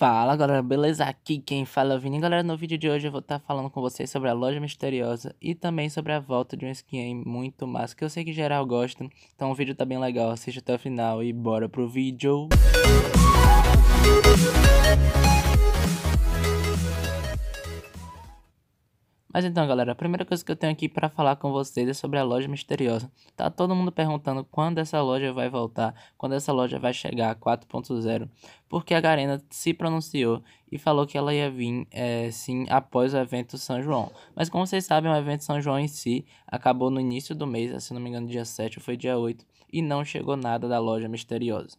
Fala galera, beleza? Aqui quem fala é o Vini. Galera, no vídeo de hoje eu vou estar tá falando com vocês sobre a loja misteriosa e também sobre a volta de um skin muito massa que eu sei que geral gosta. Então o vídeo tá bem legal, assista até o final e bora pro vídeo! Música Mas então, galera, a primeira coisa que eu tenho aqui para falar com vocês é sobre a loja misteriosa. Tá todo mundo perguntando quando essa loja vai voltar, quando essa loja vai chegar a 4.0, porque a Garena se pronunciou e falou que ela ia vir é, sim após o evento São João. Mas como vocês sabem, o evento São João em si acabou no início do mês, se não me engano, dia 7 ou foi dia 8, e não chegou nada da loja misteriosa.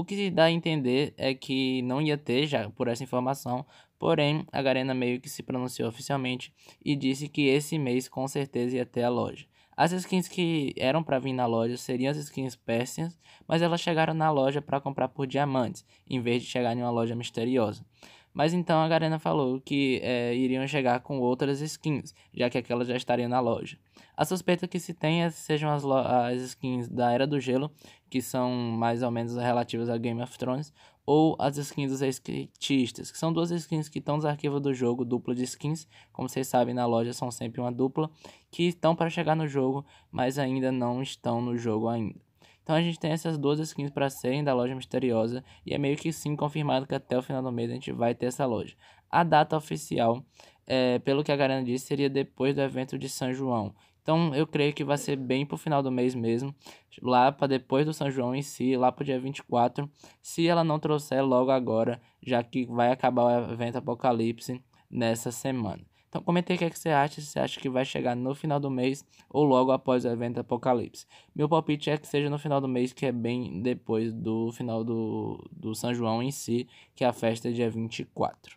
O que dá a entender é que não ia ter já por essa informação, porém a Garena meio que se pronunciou oficialmente e disse que esse mês com certeza ia ter a loja. As skins que eram para vir na loja seriam as skins Persians, mas elas chegaram na loja para comprar por diamantes, em vez de chegar em uma loja misteriosa. Mas então a Garena falou que é, iriam chegar com outras skins, já que aquelas já estariam na loja. A suspeita que se tem é, sejam as, as skins da Era do Gelo, que são mais ou menos relativas a Game of Thrones, ou as skins dos skatistas, que são duas skins que estão nos arquivos do jogo, dupla de skins, como vocês sabem na loja são sempre uma dupla, que estão para chegar no jogo, mas ainda não estão no jogo ainda. Então a gente tem essas duas skins para serem da loja misteriosa e é meio que sim confirmado que até o final do mês a gente vai ter essa loja. A data oficial, é, pelo que a Garena disse, seria depois do evento de São João. Então eu creio que vai ser bem pro final do mês mesmo, lá para depois do São João em si, lá pro dia 24, se ela não trouxer logo agora, já que vai acabar o evento Apocalipse nessa semana. Então comentei o que, é que você acha, se você acha que vai chegar no final do mês ou logo após o evento Apocalipse. Meu palpite é que seja no final do mês, que é bem depois do final do, do São João em si, que é a festa dia 24.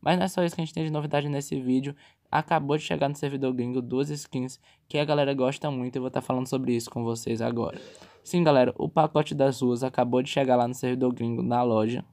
Mas não é só isso que a gente tem de novidade nesse vídeo. Acabou de chegar no servidor gringo duas skins que a galera gosta muito e vou estar tá falando sobre isso com vocês agora. Sim, galera, o pacote das ruas acabou de chegar lá no servidor gringo na loja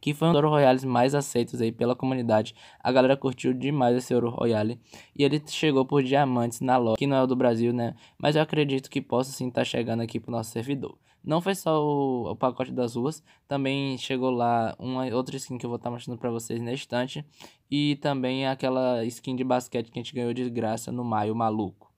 que foi um dos Royales mais aceitos aí pela comunidade. A galera curtiu demais esse Ouro Royale e ele chegou por diamantes na loja, que não é o do Brasil, né? Mas eu acredito que possa sim estar tá chegando aqui pro nosso servidor. Não foi só o, o, pacote das ruas, também chegou lá uma outra skin que eu vou estar tá mostrando para vocês na estante e também aquela skin de basquete que a gente ganhou de graça no maio maluco.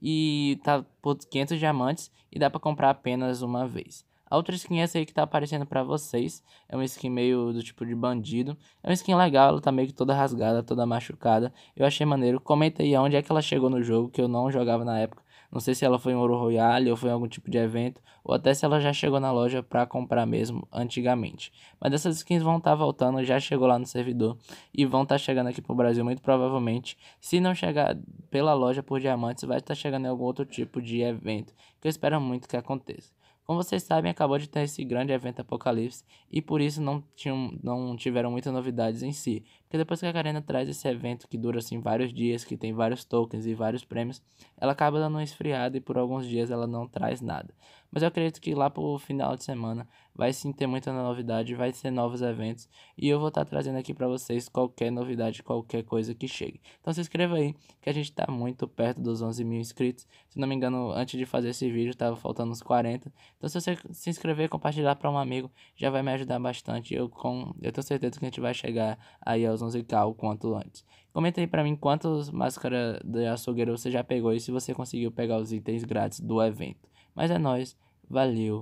E tá por 500 diamantes e dá para comprar apenas uma vez. A outra skin é essa aí que tá aparecendo pra vocês. É uma skin meio do tipo de bandido. É uma skin legal, ela tá meio que toda rasgada, toda machucada. Eu achei maneiro. Comenta aí onde é que ela chegou no jogo, que eu não jogava na época. Não sei se ela foi em Ouro Royale ou foi em algum tipo de evento, ou até se ela já chegou na loja para comprar mesmo antigamente. Mas essas skins vão estar tá voltando, já chegou lá no servidor e vão estar tá chegando aqui pro Brasil muito provavelmente. Se não chegar pela loja por diamantes, vai estar tá chegando em algum outro tipo de evento, que eu espero muito que aconteça. Como vocês sabem, acabou de ter esse grande evento Apocalipse e por isso não, tinham, não tiveram muitas novidades em si. Porque depois que a Karina traz esse evento que dura assim vários dias, que tem vários tokens e vários prêmios, ela acaba dando uma esfriada e por alguns dias ela não traz nada. Mas eu acredito que lá pro final de semana vai sim ter muita novidade, vai ser novos eventos e eu vou estar tá trazendo aqui para vocês qualquer novidade, qualquer coisa que chegue. Então se inscreva aí que a gente tá muito perto dos 11 mil inscritos. Se não me engano, antes de fazer esse vídeo tava faltando uns 40. Então se você se inscrever, compartilhar para um amigo, já vai me ajudar bastante. Eu com eu tenho certeza que a gente vai chegar aí aos 11k o quanto antes. Comenta aí pra mim quantas máscaras de açougueiro você já pegou e se você conseguiu pegar os itens grátis do evento. Mas é nóis. Valeu,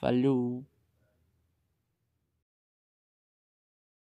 falou!